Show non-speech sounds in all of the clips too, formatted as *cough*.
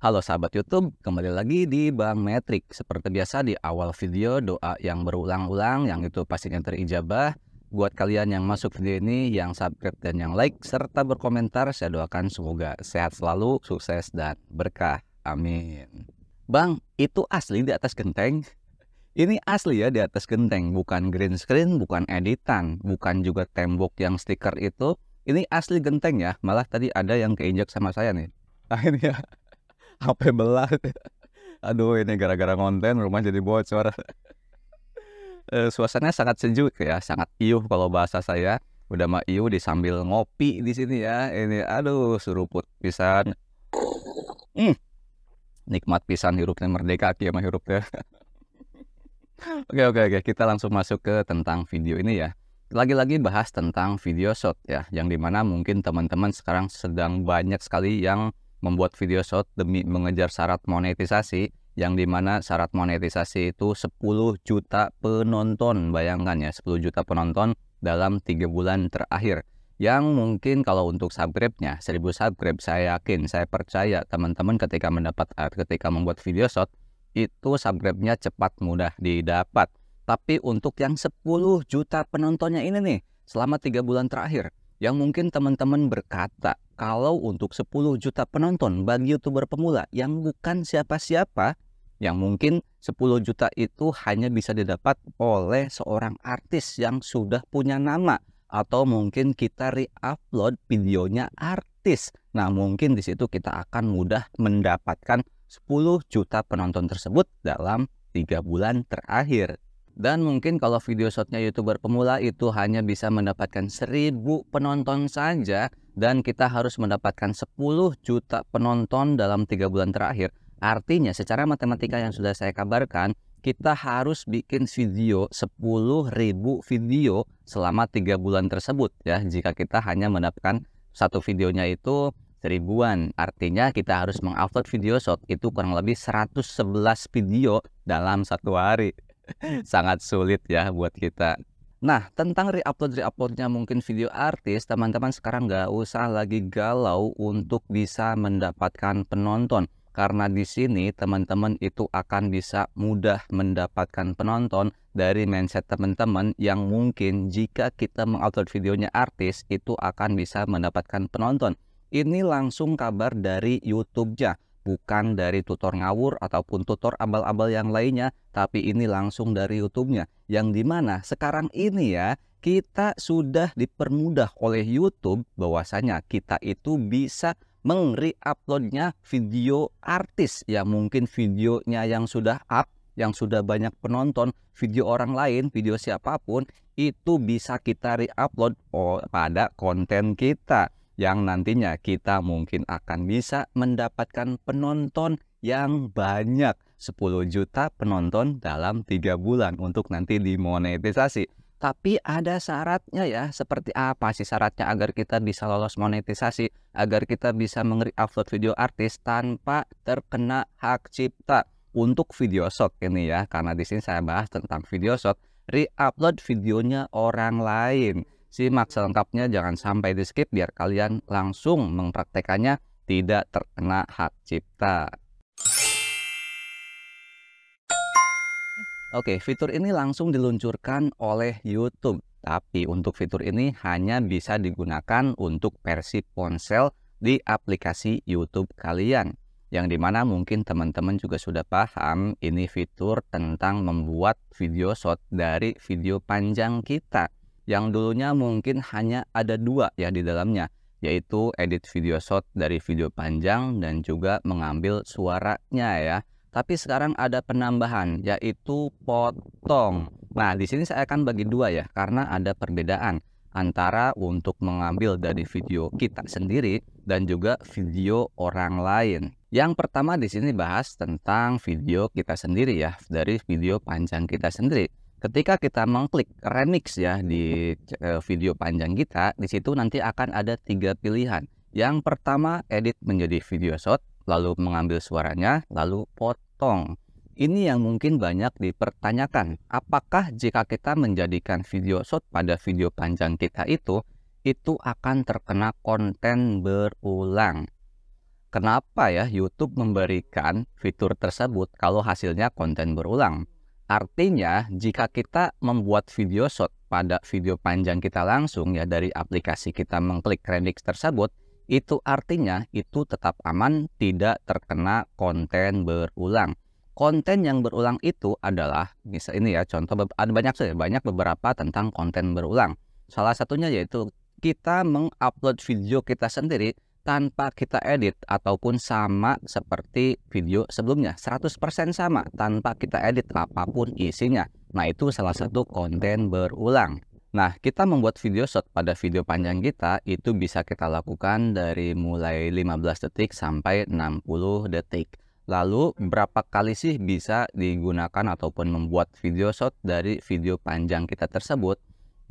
Halo sahabat YouTube, kembali lagi di Bang Metrik. Seperti biasa di awal video doa yang berulang-ulang yang itu pastinya terijabah. Buat kalian yang masuk video ini, yang subscribe dan yang like serta berkomentar, saya doakan semoga sehat selalu, sukses dan berkah. Amin. Bang, itu asli di atas genteng. Ini asli ya di atas genteng, bukan green screen, bukan editan, bukan juga tembok yang stiker itu. Ini asli genteng ya, malah tadi ada yang keinjak sama saya nih. *laughs* Akhirnya HP belah aduh ini gara-gara konten rumah jadi bocor eh, suasananya sangat sejuk ya sangat iuh kalau bahasa saya udah mah iuh disambil ngopi di sini ya ini aduh seruput pisan hmm. nikmat pisan hirupnya merdeka kia mah hirupnya oke oke oke kita langsung masuk ke tentang video ini ya lagi-lagi bahas tentang video shot ya yang dimana mungkin teman-teman sekarang sedang banyak sekali yang membuat video short demi mengejar syarat monetisasi yang dimana syarat monetisasi itu 10 juta penonton bayangkan ya 10 juta penonton dalam tiga bulan terakhir yang mungkin kalau untuk subscribe-nya 1000 subscribe saya yakin saya percaya teman-teman ketika mendapat eh, ketika membuat video short itu subscribe-nya cepat mudah didapat tapi untuk yang 10 juta penontonnya ini nih selama tiga bulan terakhir yang mungkin teman-teman berkata kalau untuk 10 juta penonton bagi youtuber pemula yang bukan siapa-siapa, yang mungkin 10 juta itu hanya bisa didapat oleh seorang artis yang sudah punya nama atau mungkin kita re-upload videonya artis. Nah, mungkin di situ kita akan mudah mendapatkan 10 juta penonton tersebut dalam 3 bulan terakhir. Dan mungkin kalau video shotnya youtuber pemula itu hanya bisa mendapatkan seribu penonton saja dan kita harus mendapatkan 10 juta penonton dalam tiga bulan terakhir. Artinya secara matematika yang sudah saya kabarkan, kita harus bikin video ribu video selama tiga bulan tersebut ya jika kita hanya mendapatkan satu videonya itu seribuan. Artinya kita harus mengupload video shot itu kurang lebih 111 video dalam satu hari sangat sulit ya buat kita. Nah, tentang reupload reuploadnya mungkin video artis, teman-teman sekarang nggak usah lagi galau untuk bisa mendapatkan penonton. Karena di sini teman-teman itu akan bisa mudah mendapatkan penonton dari mindset teman-teman yang mungkin jika kita mengupload videonya artis itu akan bisa mendapatkan penonton. Ini langsung kabar dari YouTube-nya bukan dari tutor ngawur ataupun tutor abal-abal yang lainnya, tapi ini langsung dari YouTube-nya. Yang dimana sekarang ini ya, kita sudah dipermudah oleh YouTube bahwasanya kita itu bisa mengre-uploadnya video artis ya mungkin videonya yang sudah up yang sudah banyak penonton video orang lain video siapapun itu bisa kita re-upload oh, pada konten kita yang nantinya kita mungkin akan bisa mendapatkan penonton yang banyak 10 juta penonton dalam tiga bulan untuk nanti dimonetisasi tapi ada syaratnya ya seperti apa sih syaratnya agar kita bisa lolos monetisasi agar kita bisa mengeri upload video artis tanpa terkena hak cipta untuk video shot ini ya karena di sini saya bahas tentang video shot re-upload videonya orang lain Simak selengkapnya jangan sampai di skip biar kalian langsung mempraktekannya tidak terkena hak cipta. Oke, fitur ini langsung diluncurkan oleh YouTube. Tapi untuk fitur ini hanya bisa digunakan untuk versi ponsel di aplikasi YouTube kalian. Yang dimana mungkin teman-teman juga sudah paham ini fitur tentang membuat video shot dari video panjang kita yang dulunya mungkin hanya ada dua ya di dalamnya, yaitu edit video shot dari video panjang dan juga mengambil suaranya ya. Tapi sekarang ada penambahan yaitu potong. Nah, di sini saya akan bagi dua ya karena ada perbedaan antara untuk mengambil dari video kita sendiri dan juga video orang lain. Yang pertama di sini bahas tentang video kita sendiri ya, dari video panjang kita sendiri. Ketika kita mengklik remix ya di eh, video panjang kita, di situ nanti akan ada tiga pilihan. Yang pertama, edit menjadi video shot, lalu mengambil suaranya, lalu potong. Ini yang mungkin banyak dipertanyakan, apakah jika kita menjadikan video shot pada video panjang kita itu, itu akan terkena konten berulang. Kenapa ya YouTube memberikan fitur tersebut kalau hasilnya konten berulang? Artinya, jika kita membuat video shot pada video panjang kita langsung ya dari aplikasi kita mengklik Rendix tersebut, itu artinya itu tetap aman, tidak terkena konten berulang. Konten yang berulang itu adalah misalnya ini ya contoh ada banyak sih banyak beberapa tentang konten berulang. Salah satunya yaitu kita mengupload video kita sendiri tanpa kita edit ataupun sama seperti video sebelumnya 100% sama tanpa kita edit apapun isinya nah itu salah satu konten berulang Nah, kita membuat video shot pada video panjang kita itu bisa kita lakukan dari mulai 15 detik sampai 60 detik. Lalu, berapa kali sih bisa digunakan ataupun membuat video shot dari video panjang kita tersebut?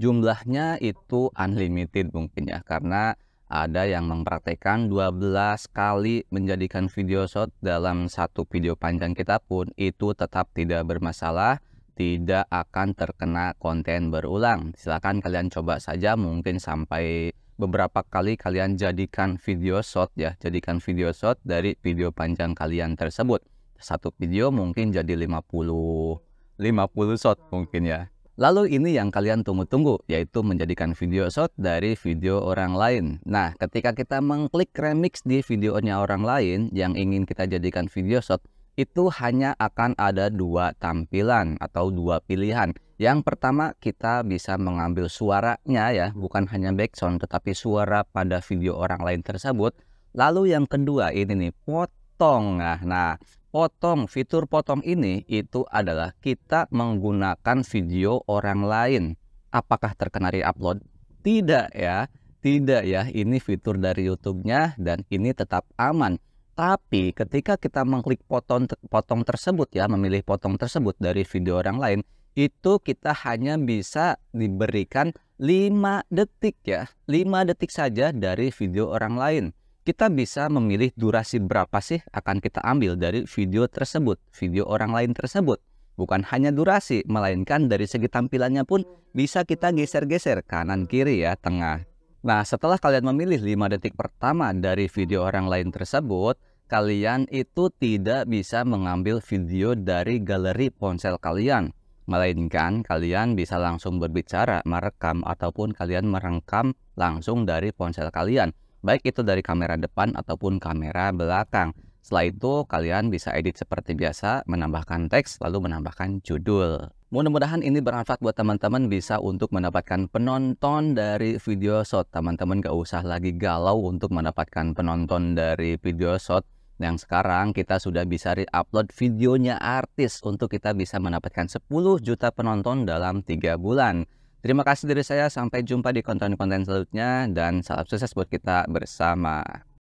Jumlahnya itu unlimited mungkin ya, karena ada yang mempraktekkan 12 kali menjadikan video short dalam satu video panjang kita pun itu tetap tidak bermasalah tidak akan terkena konten berulang silahkan kalian coba saja mungkin sampai beberapa kali kalian jadikan video short, ya jadikan video short dari video panjang kalian tersebut satu video mungkin jadi 50 50 shot mungkin ya Lalu ini yang kalian tunggu-tunggu, yaitu menjadikan video shot dari video orang lain. Nah, ketika kita mengklik remix di videonya orang lain yang ingin kita jadikan video shot, itu hanya akan ada dua tampilan atau dua pilihan. Yang pertama, kita bisa mengambil suaranya ya, bukan hanya background tetapi suara pada video orang lain tersebut. Lalu yang kedua ini nih, potong. Nah, nah potong, fitur potong ini itu adalah kita menggunakan video orang lain. Apakah terkena re-upload? Tidak ya, tidak ya. Ini fitur dari YouTube-nya dan ini tetap aman. Tapi ketika kita mengklik potong, potong tersebut ya, memilih potong tersebut dari video orang lain, itu kita hanya bisa diberikan 5 detik ya. 5 detik saja dari video orang lain kita bisa memilih durasi berapa sih akan kita ambil dari video tersebut, video orang lain tersebut. Bukan hanya durasi, melainkan dari segi tampilannya pun bisa kita geser-geser kanan-kiri ya, tengah. Nah, setelah kalian memilih 5 detik pertama dari video orang lain tersebut, kalian itu tidak bisa mengambil video dari galeri ponsel kalian. Melainkan kalian bisa langsung berbicara, merekam, ataupun kalian merekam langsung dari ponsel kalian baik itu dari kamera depan ataupun kamera belakang. Setelah itu, kalian bisa edit seperti biasa, menambahkan teks, lalu menambahkan judul. Mudah-mudahan ini bermanfaat buat teman-teman bisa untuk mendapatkan penonton dari video shot. Teman-teman gak usah lagi galau untuk mendapatkan penonton dari video shot. Yang sekarang kita sudah bisa re-upload videonya artis untuk kita bisa mendapatkan 10 juta penonton dalam 3 bulan. Terima kasih dari saya, sampai jumpa di konten-konten selanjutnya dan salam sukses buat kita bersama.